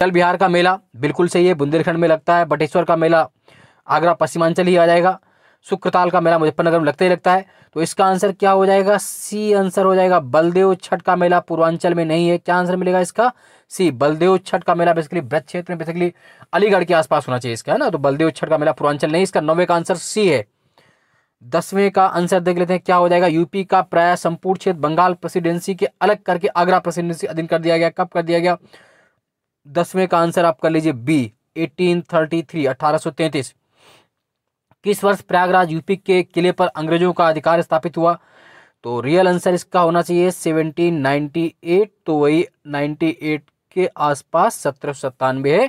अटल बिहार का मेला बिल्कुल सही है बुंदेलखंड में लगता है बटेश्वर का मेला आगरा पश्चिमांचल ही आ जाएगा शुक्रताल का मेला मुजफ्फरनगर में लगता ही लगता है तो इसका आंसर क्या हो जाएगा सी आंसर हो जाएगा बलदेव छठ का मेला पूर्वांचल में नहीं है क्या आंसर मिलेगा इसका सी बलदेव छठ का मेला बेसिकली ब्रज क्षेत्र में बेसिकली अलीगढ़ के आसपास होना चाहिए इसका है ना तो बलदेव छठ का मेला पूर्वांचल नहीं इसका नौवे का आंसर सी है दसवें का आंसर देख लेते हैं क्या हो जाएगा यूपी का प्राय संपूर्ण क्षेत्र बंगाल प्रेसिडेंसी के अलग करके आगरा प्रेसिडेंसी अधीन कर दिया गया कब कर दिया गया दसवें का आंसर आप कर लीजिए बी 1833 1833 किस वर्ष प्रयागराज यूपी के किले पर अंग्रेजों का अधिकार स्थापित हुआ तो रियल आंसर इसका होना चाहिए 1798 तो वही 98 के आसपास सत्रह सत्तानवे है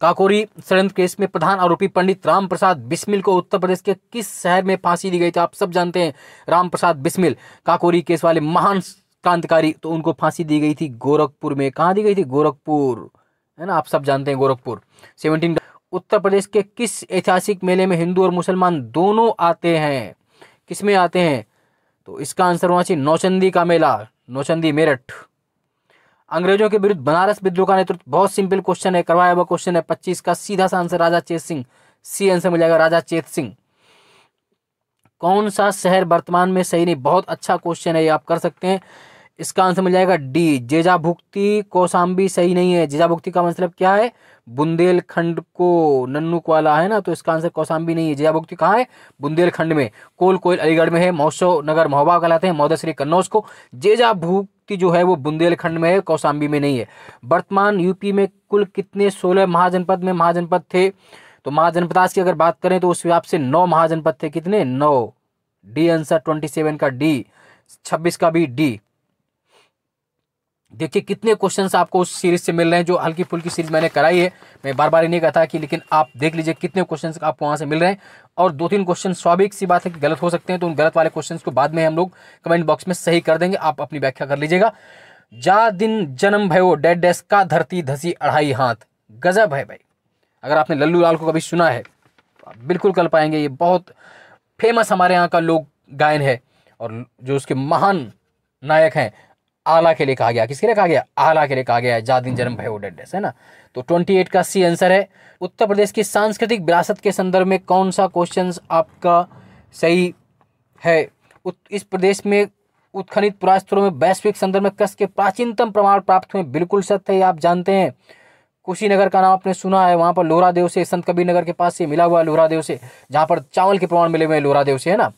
काकोरी षडयंत्र केस में प्रधान आरोपी पंडित राम प्रसाद बिस्मिल को उत्तर प्रदेश के किस शहर में फांसी दी गई थी आप सब जानते हैं राम प्रसाद बिस्मिल काकोरी केस वाले महान क्रांतिकारी तो उनको फांसी दी गई थी गोरखपुर में कहाँ दी गई थी गोरखपुर है ना आप सब जानते हैं गोरखपुर सेवनटीन उत्तर प्रदेश के किस ऐतिहासिक मेले में हिंदू और मुसलमान दोनों आते हैं किस में आते हैं तो इसका आंसर होना चाहिए नौचंदी का मेला नौचंदी मेरठ अंग्रेजों के विरुद्ध बनारस विद्रोह का नेतृत्व बहुत सिंपल क्वेश्चन है करवाया हुआ क्वेश्चन है पच्चीस का सीधा सा आंसर राजा चेत सिंह सी आंसर मिल जाएगा राजा चेत सिंह कौन सा शहर वर्तमान में सही नहीं बहुत अच्छा क्वेश्चन है ये आप कर सकते हैं इसका आंसर मिल जाएगा डी जेजा भुक्ति कौशाम्बी सही नहीं है जेजा भुक्ति का मतलब क्या है बुंदेलखंड को नन्नुक वाला है ना तो इसका आंसर कौशाम्बी नहीं है जेजा भुक्ति कहाँ है बुंदेलखंड में कोल कोयल अलीगढ़ में है महोत्सव नगर महोबा कहलाते हैं महोदय कन्नौज को जेजा भुक्ति जो है वो बुंदेलखंड में है कौशाम्बी में नहीं है वर्तमान यूपी में कुल कितने सोलह महाजनपद में महाजनपद थे तो महाजनपदास की अगर बात करें तो उस हिसाब से नौ महाजनपद थे कितने नौ डी आंसर ट्वेंटी सेवन का डी छब्बीस का भी डी देखिए कितने क्वेश्चंस आपको उस सीरीज से मिल रहे हैं जो हल्की फुल्की सीरीज मैंने कराई है मैं बार बार ही नहीं कहता कि लेकिन आप देख लीजिए कितने क्वेश्चंस आपको वहाँ से मिल रहे हैं और दो तीन क्वेश्चन स्वाभाविक सी बात है कि गलत हो सकते हैं तो उन गलत वाले क्वेश्चंस को बाद में हम लोग कमेंट बॉक्स में सही कर देंगे आप अपनी व्याख्या कर लीजिएगा जा दिन जन्म भयो डेड डेस्क का धरती धसी अढ़ाई हाथ गजब है भाई अगर आपने लल्लू लाल को कभी सुना है तो आप बिल्कुल कर पाएंगे ये बहुत फेमस हमारे यहाँ का लोक गायन है और जो उसके महान नायक हैं आला के लिए कहा गया किसके लिए कहा गया आला के लिए कहा गया जा दिन जन्म भय है ना तो 28 का सी आंसर है उत्तर प्रदेश की सांस्कृतिक विरासत के संदर्भ में कौन सा क्वेश्चन आपका सही है इस प्रदेश में उत्खनित पुरास्तरों में वैश्विक संदर्भ में कस के प्राचीनतम प्रमाण प्राप्त हुए बिल्कुल सत्य है आप जानते हैं कुशीनगर का नाम आपने सुना है वहाँ पर लोहरादेव से संत कबीर नगर के पास से मिला हुआ लोहरादेव से जहाँ पर चावल के प्रमाण मिले हुए हैं लोहरादेव से है ना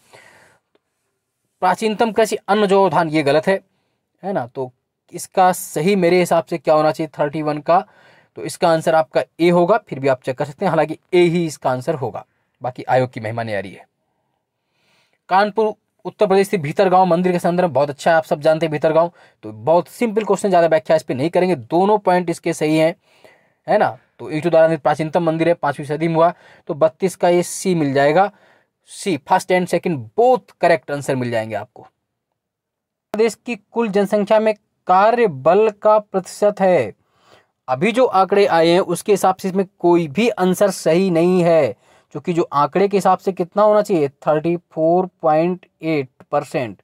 प्राचीनतम कृषि अन्न जो धान ये गलत है है ना तो इसका सही मेरे हिसाब से क्या होना चाहिए थर्टी वन का तो इसका आंसर आपका ए होगा फिर भी आप चेक कर सकते हैं हालांकि ए ही इसका आंसर होगा बाकी आयोग की मेहमान रही है कानपुर उत्तर प्रदेश भीतर गांव मंदिर के संदर्भ बहुत अच्छा है आप सब जानते हैं गांव तो बहुत सिंपल क्वेश्चन ज़्यादा व्याख्या इस पर नहीं करेंगे दोनों पॉइंट इसके सही हैं है ना तो जो द्वारा प्राचीनतम मंदिर है पाँचवीं सदी में हुआ तो बत्तीस का ये सी मिल जाएगा C first and second both correct answer मिल जाएंगे आपको देश की कुल जनसंख्या में कार्य बल का प्रतिशत है अभी जो आंकड़े आए हैं उसके हिसाब से इसमें कोई भी आंसर सही नहीं है क्योंकि जो आंकड़े के हिसाब से कितना होना चाहिए thirty four point eight percent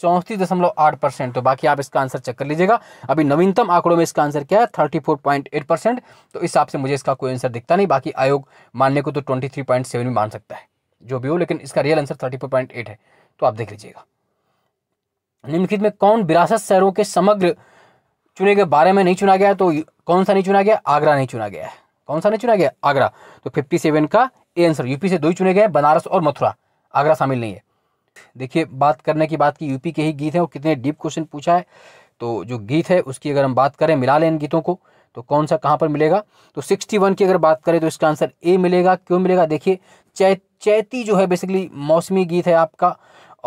चौंतीस दशमलव आठ परसेंट तो बाकी आप इसका आंसर चेक कर लीजिएगा अभी नवीनतम आंकड़ों में इसका आंसर क्या है thirty four point eight percent तो इस हिसाब से मुझे इसका कोई आंसर दिखता नहीं बाकी आयोग मानने को तो ट्वेंटी थ्री पॉइंट सेवन भी मान सकता है जो भी हो लेकिन इसका real answer thirty four point eight है तो आप देख लीजिएगा निम्नलिखित में कौन विरासत शहरों के समग्र चुने गए बारे में नहीं चुना गया तो कौन सा नहीं चुना गया आगरा नहीं चुना गया है कौन सा नहीं चुना गया आगरा तो फिफ्टी सेवन का ए आंसर यूपी से दो ही चुने गए बनारस और मथुरा आगरा शामिल नहीं है देखिए बात करने की बात की यूपी के ही गीत हैं और कितने डीप क्वेश्चन पूछा है तो जो गीत है उसकी अगर हम बात करें मिला लें इन गीतों को तो कौन सा कहाँ पर मिलेगा तो सिक्सटी वन की अगर बात करें तो इसका आंसर ए मिलेगा क्यों मिलेगा देखिए चै चैती जो है बेसिकली मौसमी गीत है आपका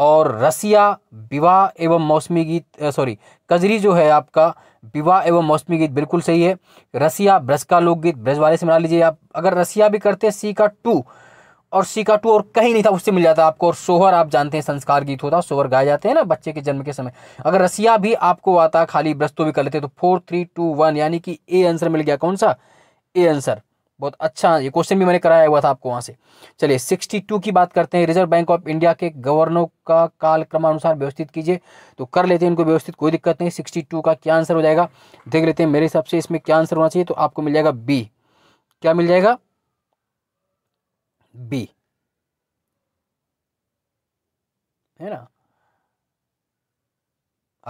और रसिया विवाह एवं मौसमी गीत सॉरी कजरी जो है आपका विवाह एवं मौसमी गीत बिल्कुल सही है रसिया ब्रज का लोकगीत ब्रज वाले से मना लीजिए आप अगर रसिया भी करते हैं सी का टू और सी का टू और कहीं नहीं था उससे मिल जाता आपको और सोहर आप जानते हैं संस्कार गीत होता है सोहर गाए जाते हैं ना बच्चे के जन्म के समय अगर रसिया भी आपको आता खाली ब्रज तो भी कर लेते तो फोर थ्री टू वन यानी कि ए आंसर मिल गया कौन सा ए आंसर बहुत अच्छा ये क्वेश्चन भी मैंने कराया हुआ था आपको वहाँ से चलिए 62 की बात करते हैं रिजर्व बैंक ऑफ इंडिया के गवर्नर का क्रमानुसार व्यवस्थित कीजिए तो कर लेते हैं इनको व्यवस्थित कोई दिक्कत नहीं 62 का क्या आंसर हो जाएगा देख लेते हैं मेरे हिसाब से इसमें क्या आंसर होना चाहिए तो आपको मिल जाएगा बी क्या मिल जाएगा बी है ना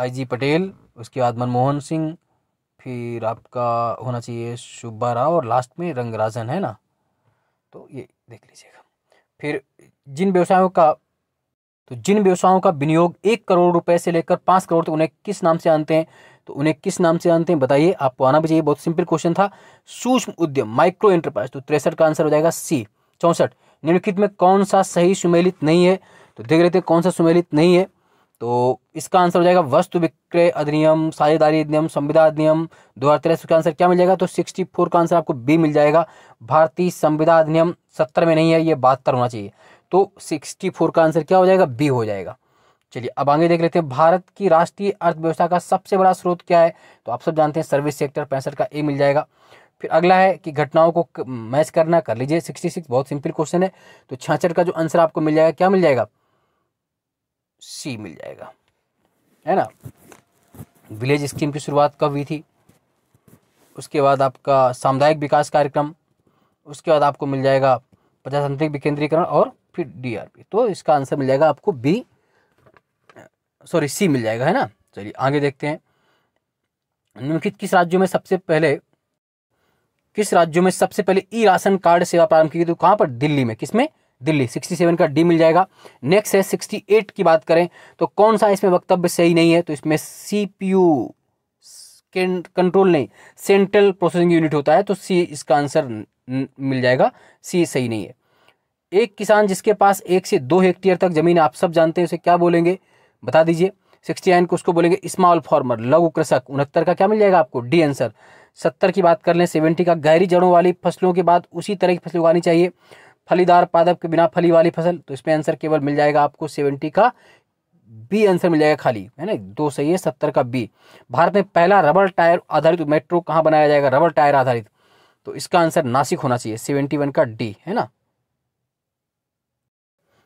आई जी पटेल उसके बाद मनमोहन सिंह फिर आपका होना चाहिए शुब्बा राव और लास्ट में रंगराजन है ना तो ये देख लीजिएगा फिर जिन व्यवसायों का तो जिन व्यवसायों का विनियोग एक करोड़ रुपए से लेकर पाँच करोड़ तक तो उन्हें किस नाम से आनते हैं तो उन्हें किस नाम से आनते हैं बताइए आपको आना भी चाहिए बहुत सिंपल क्वेश्चन था सूक्ष्म उद्यम माइक्रो एंटरप्राइज तो तिरसठ का आंसर हो जाएगा सी चौंसठ निम्नलिखित में कौन सा सही सुमेलित नहीं है तो देख लेते कौन सा सुमेलित नहीं है तो इसका आंसर हो जाएगा वस्तु विक्रय अधिनियम साझेदारी अधिनियम संविदा अधिनियम दो हज़ार तेरह का आंसर क्या मिल जाएगा तो सिक्सटी फोर का आंसर आपको बी मिल जाएगा भारतीय संविदा अधिनियम सत्तर में नहीं है ये बहत्तर होना चाहिए तो सिक्सटी फोर का आंसर क्या हो जाएगा बी हो जाएगा चलिए अब आगे देख लेते हैं भारत की राष्ट्रीय अर्थव्यवस्था का सबसे बड़ा स्रोत क्या है तो आप सब जानते हैं सर्विस सेक्टर पैंसठ का ए मिल जाएगा फिर अगला है कि घटनाओं को मैच करना कर लीजिए सिक्सटी सिक्स बहुत सिंपल क्वेश्चन है तो छियासठ का जो आंसर आपको मिल जाएगा क्या मिल जाएगा सी मिल जाएगा है ना विलेज स्कीम की शुरुआत कब हुई थी उसके बाद आपका सामुदायिक विकास कार्यक्रम उसके बाद आपको मिल जाएगा प्रजातांत्रिक विकेंद्रीकरण और फिर डीआरपी तो इसका आंसर मिल जाएगा आपको बी सॉरी सी मिल जाएगा है ना चलिए आगे देखते हैं निम्नलिखित किस राज्यों में सबसे पहले किस राज्यों में सबसे पहले ई राशन कार्ड सेवा प्रारंभ की गई तो कहाँ पर दिल्ली में किसमें दिल्ली 67 का डी मिल जाएगा नेक्स्ट है 68 की बात करें तो कौन सा इसमें वक्तव्य सही नहीं है तो इसमें सी पी यू कंट्रोल नहीं सेंट्रल प्रोसेसिंग यूनिट होता है तो सी इसका आंसर मिल जाएगा सी सही नहीं है एक किसान जिसके पास एक से दो हेक्टेयर तक जमीन आप सब जानते हैं उसे क्या बोलेंगे बता दीजिए सिक्सटी नाइन को उसको बोलेंगे स्मॉल फार्मर लघु कृषक उनहत्तर का क्या मिल जाएगा आपको डी आंसर सत्तर की बात कर लें सेवेंटी का गहरी जड़ों वाली फसलों के बाद उसी तरह की फसल उगानी चाहिए फलीदार पादप के बिना फली वाली फसल तो इसमें आंसर केवल मिल जाएगा आपको सेवेंटी का बी आंसर मिल जाएगा खाली है ना दो सही है सत्तर का बी भारत में पहला रबर टायर आधारित मेट्रो कहाँ बनाया जाएगा रबर टायर आधारित तो इसका आंसर नासिक होना चाहिए सेवेंटी वन का डी है ना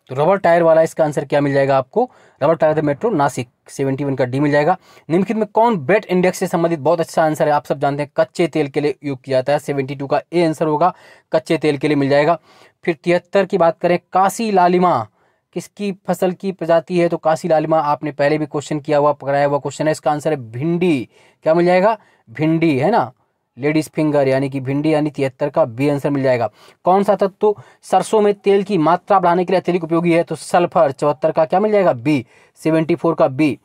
तो रबर टायर वाला इसका आंसर क्या मिल जाएगा आपको rubber tyre the metro Nashik seventy one का डी मिल जाएगा निम्नलिखित में कौन ब्रेड इंडेक्स से संबंधित बहुत अच्छा आंसर है आप सब जानते हैं कच्चे तेल के लिए योग किया जाता है सेवेंटी टू का ए आंसर होगा कच्चे तेल के लिए मिल जाएगा फिर तिहत्तर की बात करें काशी लालिमा किसकी फसल की प्रजाति है तो काशी लालिमा आपने पहले भी क्वेश्चन किया हुआ पकड़ाया हुआ क्वेश्चन है इसका आंसर है भिंडी क्या मिल जाएगा भिंडी है ना लेडीज फिंगर यानी कि भिंडी यानी तिहत्तर का बी आंसर मिल जाएगा कौन सा तत्व तो सरसों में तेल की मात्रा बढ़ाने के लिए अत्यधिक उपयोगी है तो सल्फर चौहत्तर का क्या मिल जाएगा बी सेवेंटी फोर का बी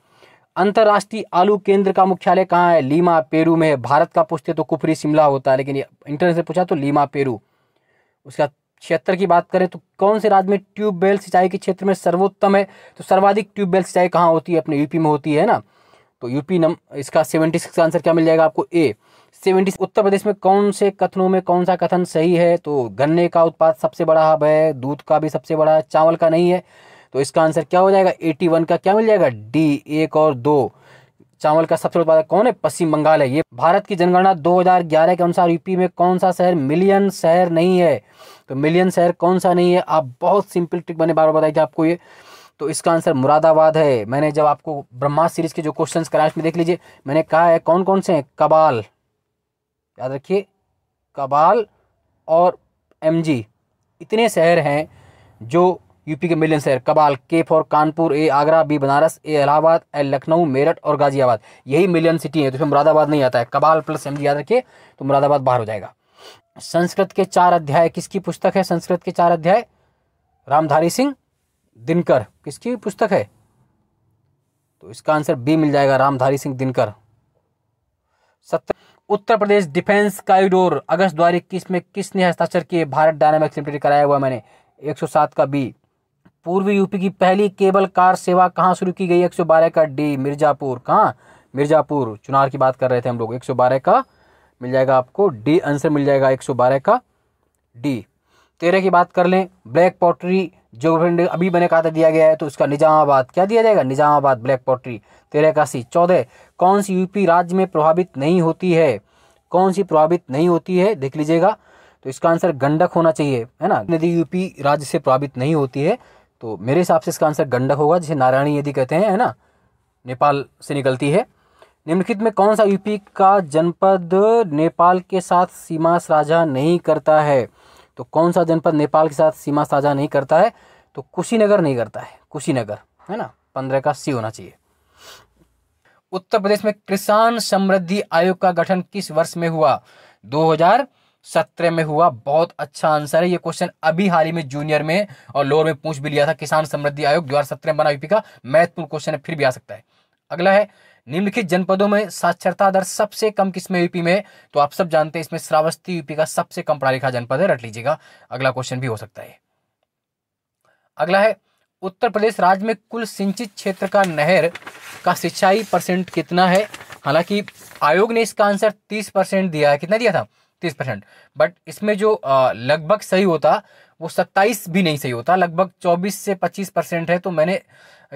अंतर्राष्ट्रीय आलू केंद्र का मुख्यालय कहाँ है लीमा पेरू में है भारत का पूछते तो कुफरी शिमला होता है लेकिन इंटरनेट से पूछा तो लीमा पेरू उसका क्षेत्र की बात करें तो कौन से राज्य में ट्यूबवेल सिंचाई के क्षेत्र में सर्वोत्तम है तो सर्वाधिक ट्यूबवेल सिंचाई कहाँ होती है अपने यूपी में होती है ना तो यूपी नम इसका सेवेंटी सिक्स का आंसर क्या मिल जाएगा आपको ए सेवेंटी उत्तर प्रदेश में कौन से कथनों में कौन सा कथन सही है तो गन्ने का उत्पाद सबसे बड़ा हब है दूध का भी सबसे बड़ा है चावल का नहीं है तो इसका आंसर क्या हो जाएगा एटी वन का क्या मिल जाएगा डी एक और दो चावल का सबसे उत्पादक कौन है पश्चिम बंगाल है ये भारत की जनगणना 2011 के अनुसार यूपी में कौन सा शहर मिलियन शहर नहीं है तो मिलियन शहर कौन सा नहीं है आप बहुत सिंपल ट्रिक मैंने बार बार बताई थी आपको ये तो इसका आंसर मुरादाबाद है मैंने जब आपको ब्रह्मा सीरीज के जो क्वेश्चंस कराए उसमें देख लीजिए मैंने कहा है कौन कौन से हैं कबाल याद रखिए कबाल और एमजी इतने शहर हैं जो यूपी के मिलियन शहर कबाल के for Kanpur A Agra B Banaras A Allahabad A Lucknow Meerut और गाजियाबाद यही मिलियन सिटी है तो फिर मुरादाबाद नहीं आता है कबाल प्लस एम याद रखिए तो मुरादाबाद बाहर हो जाएगा संस्कृत के चार अध्याय किसकी पुस्तक है संस्कृत के चार अध्याय रामधारी सिंह दिनकर किसकी पुस्तक है तो इसका आंसर बी मिल जाएगा रामधारी सिंह दिनकर सत्रह उत्तर प्रदेश डिफेंस कॉरिडोर अगस्त दो में किसने हस्ताक्षर किए भारत डायनामिक्स लिमिटेड कराया हुआ मैंने 107 का बी पूर्वी यूपी की पहली केबल कार सेवा कहाँ शुरू की गई 112 का डी मिर्जापुर कहाँ मिर्जापुर चुनार की बात कर रहे थे हम लोग 112 का मिल जाएगा आपको डी आंसर मिल जाएगा 112 का डी तेरह की बात कर लें ब्लैक पॉटरी जोगफिंड अभी मैंने कहा था दिया गया है तो उसका निजामाबाद क्या दिया जाएगा निजामाबाद ब्लैक पॉटरी तेरह का सी चौदह कौन सी यूपी राज्य में प्रभावित नहीं होती है कौन सी प्रभावित नहीं होती है देख लीजिएगा तो इसका आंसर गंडक होना चाहिए है ना यदि यूपी राज्य से प्रभावित नहीं होती है तो मेरे हिसाब से इसका आंसर गंडक होगा जिसे नारायणी यदि कहते हैं है ना नेपाल से निकलती है निम्नलिखित में कौन सा यूपी का जनपद नेपाल के साथ सीमा साझा नहीं करता है तो कौन सा जनपद नेपाल के साथ सीमा साझा नहीं करता है तो कुशीनगर नहीं करता है कुशीनगर है ना पंद्रह का सी होना चाहिए उत्तर प्रदेश में किसान समृद्धि आयोग का गठन किस वर्ष में हुआ 2017 में हुआ बहुत अच्छा आंसर है ये क्वेश्चन अभी हाल ही में जूनियर में और लोअर में पूछ भी लिया था किसान समृद्धि आयोग दो हजार सत्रह में बना यूपी का महत्वपूर्ण क्वेश्चन है फिर भी आ सकता है अगला है निम्नलिखित जनपदों में साक्षरता दर सबसे कम किसमें यूपी में तो आप सब जानते हैं इसमें श्रावस्ती यूपी का सबसे कम पढ़ा लिखा जनपद है रट लीजिएगा अगला क्वेश्चन भी हो सकता है अगला है उत्तर प्रदेश राज्य में कुल सिंचित क्षेत्र का नहर का सिंचाई परसेंट कितना है हालांकि आयोग ने इसका आंसर तीस परसेंट दिया है कितना दिया था तीस परसेंट बट इसमें जो लगभग सही होता वो सत्ताईस भी नहीं सही होता लगभग चौबीस से पच्चीस परसेंट है तो मैंने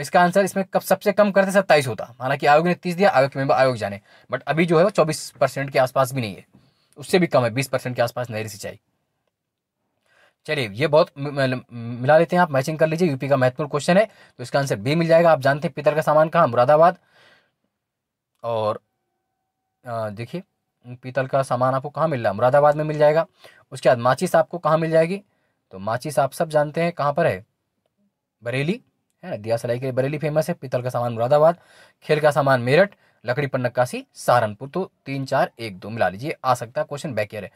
इसका आंसर इसमें कब सबसे कम करते सत्ताईस होता हालांकि आयोग ने तीस दिया आयोग के मेंबर आयोग जाने बट अभी जो है वो चौबीस परसेंट के आसपास भी नहीं है उससे भी कम है बीस परसेंट के आसपास नहरी सिंचाई चलिए ये बहुत मिला लेते हैं आप मैचिंग कर लीजिए यूपी का महत्वपूर्ण क्वेश्चन है तो इसका आंसर बी मिल जाएगा आप जानते हैं पितर का सामान कहाँ मुरादाबाद और देखिए पीतल का सामान आपको कहाँ मिल रहा है मुरादाबाद में मिल जाएगा उसके बाद माचिस आपको कहाँ मिल जाएगी तो माचिस आप सब जानते हैं कहाँ पर है बरेली है ना दिया सलाई के बरेली फेमस है पीतल का सामान मुरादाबाद खेल का सामान मेरठ लकड़ी पर नक्काशी सहारनपुर तो तीन चार एक दो मिला लीजिए आ सकता है क्वेश्चन बैकियर है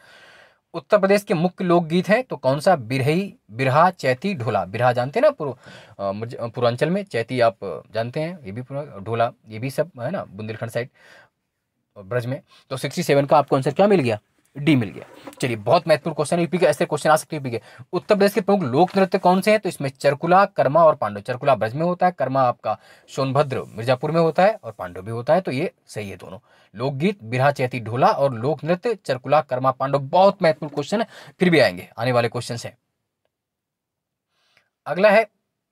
उत्तर प्रदेश के मुख्य लोकगीत हैं तो कौन सा बिरही बिरहा चैती ढोला बिरहा जानते हैं ना पूर्व पूर्वांचल में चैती आप जानते हैं ये भी ढोला ये भी सब है ना बुंदेलखंड साइड ब्रज में तो सिक्सटी सेवन का आपको आंसर क्या मिल गया डी मिल गया चलिए बहुत महत्वपूर्ण क्वेश्चन है यूपी के ऐसे क्वेश्चन आ सकते हैं यूपी के उत्तर प्रदेश के प्रमुख लोक नृत्य कौन से हैं तो इसमें चरकुला कर्मा और पांडव चरकुला ब्रज में होता है कर्मा आपका सोनभद्र मिर्जापुर में होता है और पांडव भी होता है तो ये सही है दोनों लोकगीत बिरा चैती ढोला और लोक नृत्य चरकुला कर्मा पांडव बहुत महत्वपूर्ण क्वेश्चन है फिर भी आएंगे आने वाले क्वेश्चन है अगला है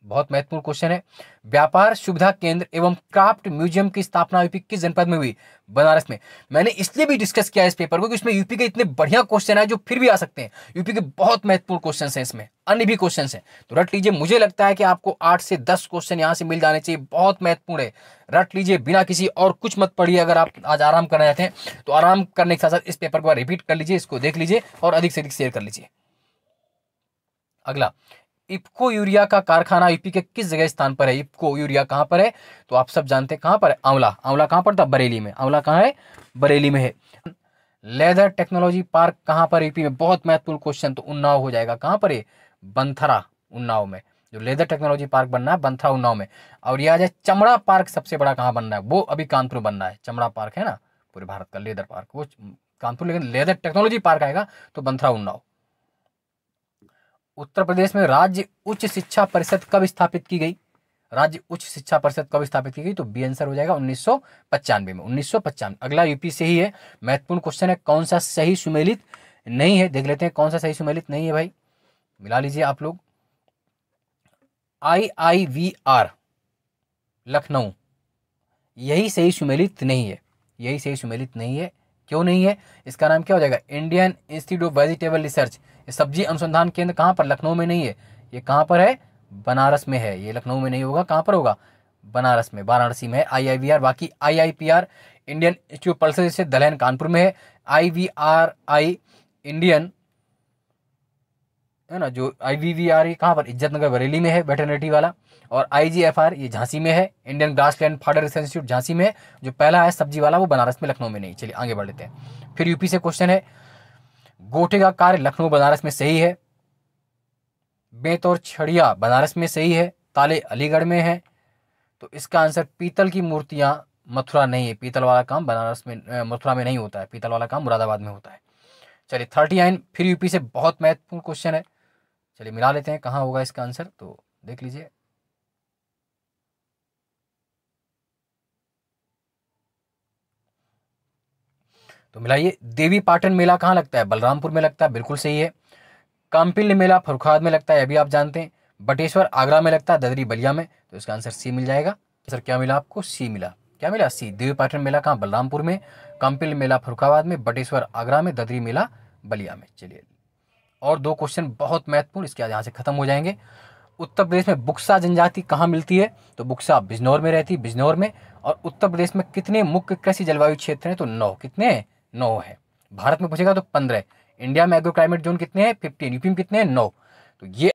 बहुत महत्वपूर्ण क्वेश्चन है व्यापार सुविधा केंद्र एवं क्राफ्ट म्यूजियम की स्थापना यूपी किस जनपद में हुई बनारस में मैंने इसलिए भी डिस्कस किया इस पेपर को कि इसमें यूपी के इतने बढ़िया क्वेश्चन है जो फिर भी आ सकते हैं यूपी के बहुत महत्वपूर्ण क्वेश्चन हैं इसमें अन्य भी क्वेश्चन हैं तो रट लीजिए मुझे लगता है कि आपको आठ से दस क्वेश्चन यहाँ से मिल जाने चाहिए बहुत महत्वपूर्ण है रट लीजिए बिना किसी और कुछ मत पढ़िए अगर आप आज आराम करना चाहते हैं तो आराम करने के साथ साथ इस पेपर को रिपीट कर लीजिए इसको देख लीजिए और अधिक से अधिक शेयर कर लीजिए अगला इपको यूरिया का कारखाना यूपी के किस जगह स्थान पर है इपको यूरिया कहाँ पर है तो आप सब जानते हैं कहाँ पर है आंवला आंवला कहाँ पर था बरेली में आंवला कहाँ है बरेली में है लेदर टेक्नोलॉजी पार्क कहाँ पर यूपी में बहुत महत्वपूर्ण क्वेश्चन तो उन्नाव हो जाएगा कहाँ पर है बंथरा उन्नाव में जो लेदर टेक्नोलॉजी पार्क बनना है बंथरा उन्नाव में और यह आ जाए चमड़ा पार्क सबसे बड़ा कहाँ बनना है वो अभी कानपुर बनना है चमड़ा पार्क है ना पूरे भारत का लेदर पार्क वो कानपुर लेकिन लेदर टेक्नोलॉजी पार्क आएगा तो बंथरा उन्नाव उत्तर प्रदेश में राज्य उच्च शिक्षा परिषद कब स्थापित की गई राज्य उच्च शिक्षा परिषद कब स्थापित की गई तो बी आंसर हो जाएगा उन्नीस में उन्नीस अगला यूपी से ही है महत्वपूर्ण क्वेश्चन है कौन सा सही सुमेलित नहीं है देख लेते हैं कौन सा सही सुमेलित नहीं है भाई मिला लीजिए आप लोग I I V R Lucknow यही सही सुमेलित नहीं है यही सही सुमेलित नहीं है क्यों नहीं है इसका नाम क्या हो जाएगा Indian institute of vegetable research ये सब्जी अनुसंधान केंद्र कहाँ पर लखनऊ में नहीं है ये कहाँ पर है बनारस में है ये लखनऊ में नहीं होगा कहाँ पर होगा बनारस में वाराणसी में है आई बाकी आई इंडियन इंस्टीट्यूट पल्स जैसे दलहन कानपुर में है आई इंडियन है ना जो आई वी वी आर ये कहाँ पर इज्जत नगर बरेली में है वेटरनरी वाला और आई जी एफ आर ये झांसी में है Indian grassland fodder research institute Jhansi में है जो पहला है सब्जी वाला वो बनारस में लखनऊ में नहीं चलिए आगे बढ़ लेते हैं फिर यूपी से क्वेश्चन है गोटे का कार्य लखनऊ बनारस में सही है बेत और छड़िया बनारस में सही है ताले अलीगढ़ में है तो इसका आंसर पीतल की मूर्तियाँ मथुरा नहीं है पीतल वाला काम बनारस में मथुरा में नहीं होता है पीतल वाला काम मुरादाबाद में होता है चलिए थर्टी नाइन फिर यूपी से बहुत महत्वपूर्ण क्वेश्चन है चलिए मिला लेते हैं कहाँ होगा इसका आंसर तो देख लीजिए तो मिलाइए देवी पाटन मेला कहाँ लगता है बलरामपुर में लगता है बिल्कुल सही है कामपिल्य मेला फरुखाबाद में लगता है अभी आप जानते हैं बटेश्वर आगरा में लगता है ददरी बलिया में तो इसका आंसर सी मिल जाएगा सर क्या मिला आपको सी मिला क्या मिला सी देवी पाटन मेला कहाँ बलरामपुर में कामपिल मेला फरुखाबाद में बटेश्वर आगरा में ददरी मेला बलिया में चलिए और दो क्वेश्चन बहुत महत्वपूर्ण इसके आज यहाँ से खत्म हो जाएंगे उत्तर प्रदेश में बुक्सा जनजाति कहाँ मिलती है तो बुक्सा बिजनौर में रहती है बिजनौर में और उत्तर प्रदेश में कितने मुख्य कृषि जलवायु क्षेत्र हैं तो नौ कितने हैं नौ है भारत में पूछेगा तो पंद्रह इंडिया में एग्रो क्लाइमेट जोन कितने हैं फिफ्टीन यूपी में कितने हैं नौ तो ये